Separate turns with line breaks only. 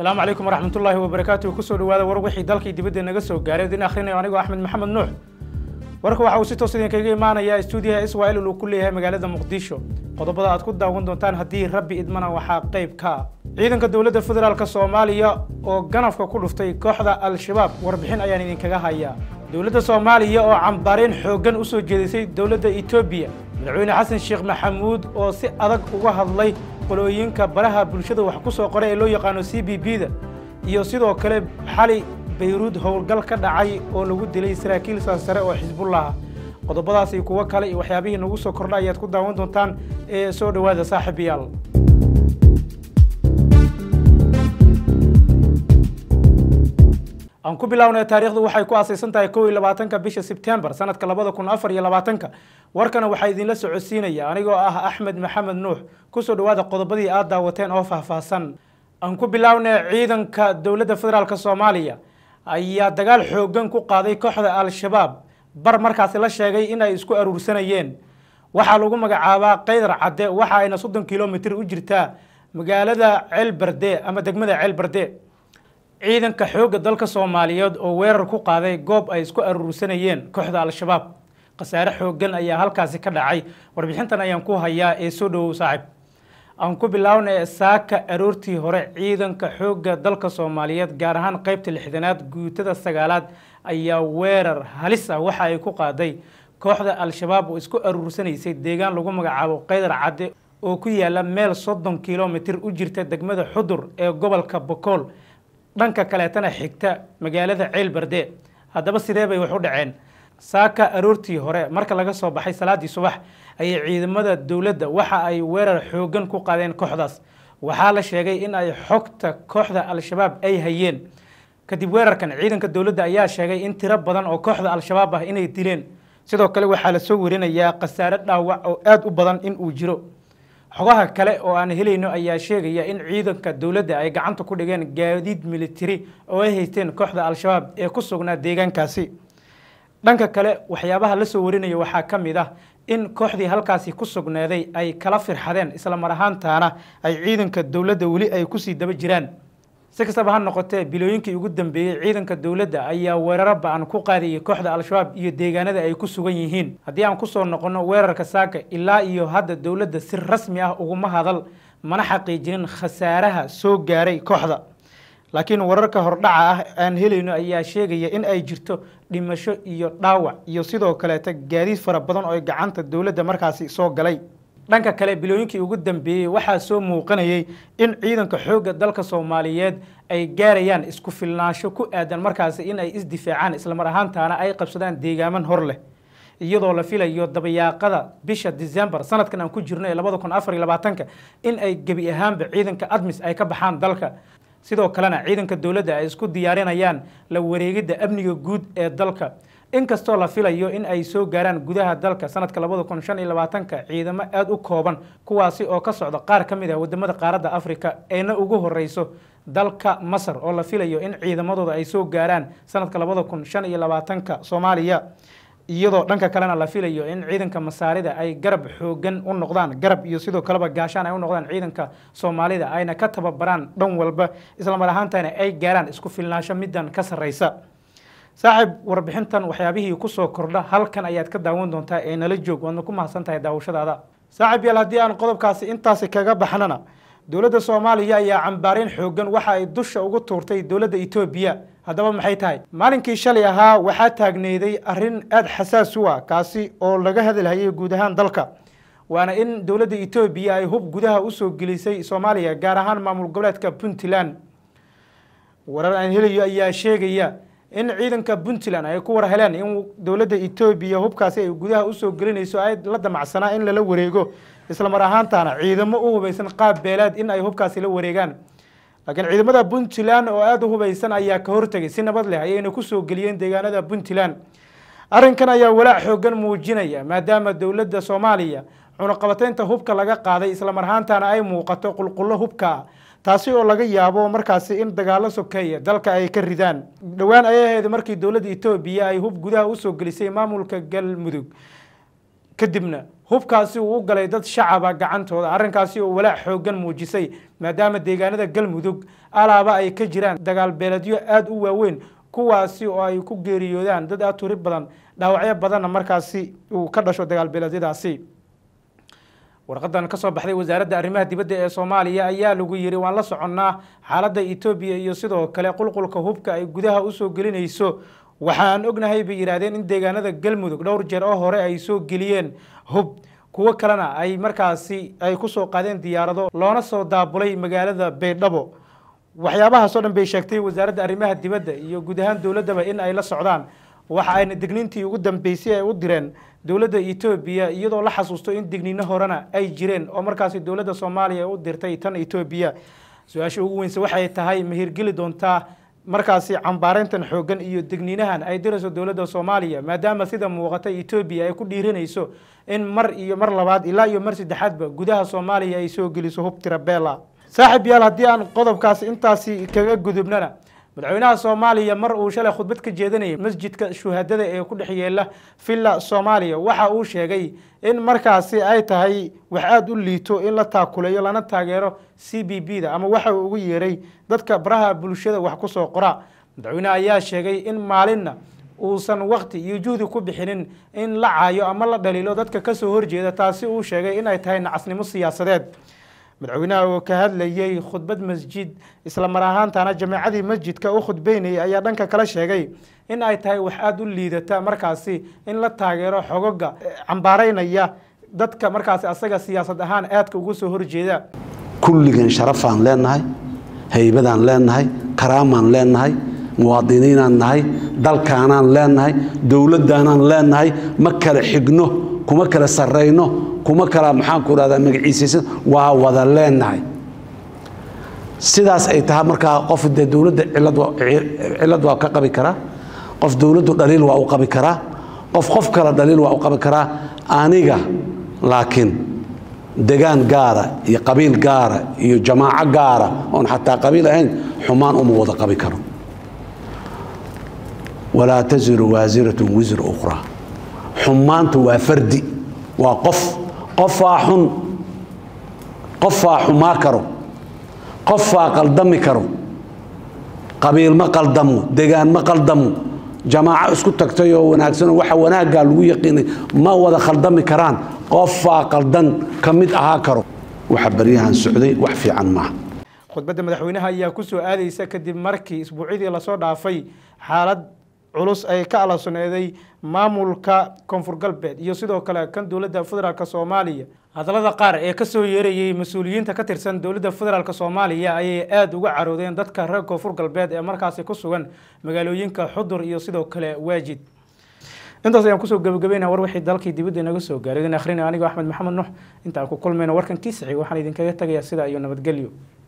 asalaamu calaykum waraxmatullaahi wabarakaatuhu kusoo dhawaada war wixii dalkii dibadda naga soo gaaray idin akhrinayo anigoo axmed maxamed nuux warka waxa uu si toos idinkaga imaanayaa stuudiyaha israel uu ku leeyahay magaalada muqdisho qodobada aad ku daawan doontaan haddii rabbi idmana waxaa qayb ka ah ciidanka dowladda federaalk soomaaliya oo ganafka ku dhuftay kooxda al-shabaab warbixin ayaan idinkaga hayaa dowladda soomaaliya oo cambaareyn xooggan u soo jeedisay dowladda etoobiya madaxweyne xasan sheekh maxamuud oo si adag uga hadlay qolooyinka baraha bulshada wax ku soo qora ee loo yaqaano c b b da iyo sidoo kale xali bayruud howlgal ka dhacay oo lagu dilay saraakiil sarsare oo xisbullaha qodobadaasi kuwo kale iyo waxyaabihii nagu soo kordha ayaad ku daawan doontaan ee soo dhowaada saaxiibayaal aan ku bilaabnay taariikhdu waxay ku aasaysan tahay kow iyo labaatanka bisha sebtembar sanadka labada kun afar iyo labaatanka warkana waxaa idinla socodsiinaya anigoo ah axmed maxamed nuux kusoo dhawaada qodobadii aad daawateen oo faahfaahsan aan ku bilaabnay ciidanka dowladda federaalk soomaaliya ayaa dagaal xoogan ku qaaday kooxda al-shabaab bar markaasi la sheegay inay isku aruursanayeen waxaa lagu magacaabaa kaydar cadde waxa ayna soddon kilomitr u jirtaa magaalada ceelbarde ama degmada ceelbarde ciidanka xoogga dalka soomaaliyeed oo weerar ku qaaday goob ay isku aruursanayeen kooxda al-shabaab khasaare xooggan ayaa halkaasi ka dhacay warbixintan ayaan ku hayaa ee soo dhowow saaxiib aan ku bilownay saaka aroortii hore ciidanka xoogga dalka soomaaliyeed gaar ahaan qaybta lixdanaad guutada sagaalaad ayaa weerar halis ah waxa ay ku qaaday kooxda al-shabaab oo isku aruursanaysay deegaan lagu magacaabo qaydar cadde oo ku yaalla meel soddon kilomitir u jirta degmada xudur ee gobolka bokool dhanka kaleetana xigta magaalada ceel berde haddaba sidee bay wax u dhaceen saaka aroortii hore marka laga soo baxay salaadii subax ayay ciidamada dowladda waxa ay weerar xooggan ku qaadeen kooxdaas waxaa la sheegay in ay xogta kooxda al-shabaab ay hayeen kadib weerarkan ciidanka dowladda ayaa sheegay in tiro badan oo kooxda al-shabaab ah inay dileen sidoo kale waxaa la soo warinayaa khasaare dhaawac oo aada u badan in uu jiro xogaha kale oo aan helayno ayaa sheegaya in ciidanka dowladda ay gacanta ku dhigeen gaadiid militari oo ay haysteen kooxda al-shabaab ee ku sugnaa deegaankaasi dhanka kale waxyaabaha la soo warinaya waxaa ka mid ah in kooxdii halkaasi ku sugnaaday ay kala firxadeen islamar ahaantaana ay ciidanka dowladda weli ay kusii daba jiraan si kastaba ha noqotee bilooyinkii ugu dambeeyey ciidanka dowladda ayaa weeraro ba-an ku qaadiyey kooxda al-shabaab iyo deegaanada ay ku sugan yihiin haddii aan ku soo noqonno weerarka saaka ilaa iyo hadda dowladda si rasmi ah uguma hadal mana xaqiijinin khasaaraha soo gaaray kooxda laakiin wararka hordhaca ah aan helayno ayaa sheegaya in ay jirto dhimasho iyo dhaawac iyo sidoo kaleeta gaadiid fara badan oo gacanta dowladda markaasi soo galay dhanka kale bilooyinkii ugu dambeeyey waxaa soo muuqanayey in ciidanka xoogga dalka soomaaliyeed ay gaarayaan isku filnaansho ku aadan markaasi in ay isdifaacaan islamar ahaantaana ay qabsadaan deegaaman hor leh iyadoo la filayo dabayaaqada bisha december sanadkan aan ku jirno ee labada kun afar iyo labaatanka in ay gebi ahaanba ciidanka admis ay ka baxaan dalka sidoo kalena ciidanka dowladda ay isku diyaarinayaan la wareegidda amniga guud ee dalka inkastoo la filayo in ay soo gaaraan gudaha dalka sanadka labada kun shan iyo labaatanka ciidamo aada u kooban kuwaasi oo ka socda qaar ka mid ah wadamada qaaradda afrika eena ugu horeyso dalka masar oo la filayo in ciidamadooda ay soo gaaraan sanadka labada kun shan iyo labaatanka soomaaliya iyadoo dhanka kalena la filayo in ciidanka masaarida ay garab xoogan u noqdaan garab iyo sidoo kaleba gaashaan ay u noqdaan ciidanka soomaalida ayna ka tababaraan dhan walba islamar mar ahaantana ay gaaraan isku filnaansho middan ka sarreysa saaxib warbixintan waxyaabihii kusoo kordha halkan ayaad ka daawan doontaa ee nala joog waadna ku mahadsan tahay daawashadaada saaxib yaal haddii aan qodobkaasi intaasi kaga baxnana dowladda soomaaliya ayaa cambaareen xooggan waxa ay dusha ugu tuurtay dowladda etoobiya haddaba maxay tahay maalinkii shalay ahaa waxaa taagneeday arrin aada xasaas u ah kaasi oo laga hadalhayay guud ahaan dalka waana in dowladda etoobiya ay hub gudaha usoo gelisay soomaaliya gaar ahaan maamul goboleedka puntland warar aan helayo ayaa sheegaya in ciidanka puntland ay ku war heleen in dowladda etoobiya hubkaasi ay gudaha usoo gelinayso ay la damacsanaa in lala wareego islamar ahaantaana ciidamo u hubaysan qaab beelaad in ay hubkaasi la wareegaan laakiin ciidamada puntland oo aada u hubaysan ayaa ka hortegay si nabad leh ayayna kusoo geliyeen deegaanada puntland arrinkan ayaa walaac xoogan muujinaya maadaama dowladda soomaaliya cunuqabateynta hubka laga qaaday islamar ahaantaana ay muuqato qulqullo hubka ah taasi oo laga yaabo markaasi in dagaalo sokeeya dalka ay ka ridaan dhowaan ayay ahayd markii dowladda etoobiya ay hub gudaha usoo gelisay maamulka galmudug kadibna hubkaasi uu u galay dad shacaba gacantooda arrinkaasi oo walaac xooggan muujisay maadaama deegaanada galmudug alaaba ay ka jiraan dagaal beeledyo aada u waaweyn kuwaasi oo ay ku geeriyoodaan dad aada turi badan dhaawacyo badanna markaasi uu ka dhasho dagaal beeledyadaasi warqadan ka soo baxday wasaaradda arrimaha dibadda ee soomaaliya ayaa lagu yidhi waan la soconnaa xaaladda etoobiya iyo sidoo kale qulqulka hubka ay gudaha u soo gelinayso waxaan ognahay bay yidhaahdeen in deegaanada galmudug dhowr jeer oo hore ay soo geliyeen hub kuwo kalena ay markaasi ay ku soo qaadeen diyaarado loona soo daabulay magaalada baydhabo waxyaabahaasoo dhan bay sheegtay wasaaradda arrimaha dibadda iyo guud ahaan dowladdaba in ay la socdaan waxa ayna digniintii ugu dambeysay ay u direen dowladda etoobiya iyadoo la xasuusto in digniino horena ay jireen oo markaasi dowladda soomaaliya u dirtay tan etoobiya su-aasha ugu weynse waxay tahay ma hirgeli doontaa markaasi cambaareyntan xoogan iyo digniinahan ay dirayso dowladda soomaaliya maadaama sida muuqatay etoobiya ay ku dhiiranayso in mar iyo mar labaad ilaa iyo mar saddexaadba gudaha soomaaliya ay soo geliso hubtira bela saaxiib yaal haddii aan qodobkaasi intaasi kaga gudubnana madaxweynaha soomaaliya mar uu shalay khudbad ka jeedanayay masjidka shuhadada ee ku dhex yeela villa soomaaliya waxa uu sheegay in markaasi ay tahay wax aada u liito in la taakuleeyo lana taageero c b b da ama waxa uu ugu yeeray dadka baraha bulshada wax ku soo qora madaxweyneha ayaa sheegay in maalinna uusan wakti iyo juhdi ku bixinin in la caayo ama la dhaliilo dadka kasoo horjeeda taasi uu sheegay inay tahay nacasnimo siyaasadeed madaxweynaha oo ka hadlayay khudbad masjid islamar ahaantana jameecadii masjidka u khudbeynayay ayaa dhanka kale sheegay in ay tahay wax aada u liidata markaasi in la taageero xogoga eh, cambaaraynaya dadka markaasi asaga siyaasad ahaan aadka ugu soo horjeeda
kulligan sharafaan leenahay haybadaan leenahay karaamaan leenahay muwaadiniinaan nahay dalkaanaan leenahay dowladdaanaan leenahay ma kala xigno kuma kala sarrayno kuma kala maxaanku dhahdaa magaciisaysan waa wada leenahay sidaas ay tahay markaa qof de dowladda cilad waa ka qabi karaa qof dowladdu dhaliil waa u qabi karaa qof qof kale dhaliil waa u qabi karaa aniga laakiin degaan gaara iyo qabiil gaara iyo jamaaco gaara oon xataa qabiil ahayn xumaan uma wada qabi karo walaa taziru waasiratu wisra ukhraa xumaanta waa fardi waa qof qofaa xun qofaa xumaa karo qofaa qaldami karo qabiil ma qaldamo degaan ma qaldamo jamaaco isku tagtay oo wanaagsanoo waxa wanaaggaa lagu yaqiinay ma wada khaldami karaan qofaa qaldan ka mid ahaa karo waxa baryahan socday wax fiican maaha
khudbadda madaxweynaha ayaa ku soo aadaysa kadib markii isbuucyadii lasoo dhaafay xaalad culus ay ka alasuneeday maamulka koonfur galbeed iyo sidoo kale kan dowladda federaalk soomaaliya hadalada qaar ee kasoo yeerayay mas-uuliyiinta ka tirsan dowladda federaalk soomaaliya ayay aada uga caroodeen dadka reer koonfur galbeed ee markaasi ku sugan magaalooyinka xudur iyo sidoo kale waajid intaas ayaan kusoo gabagabayna war wixii dalkii dibadda inaga soo gaaray idin akhrina anigoo axmed maxamed nuux inta ku kulmayno warkan kiisixi waxaan idinkaga tagayaa sidaa iyo nabadgelyo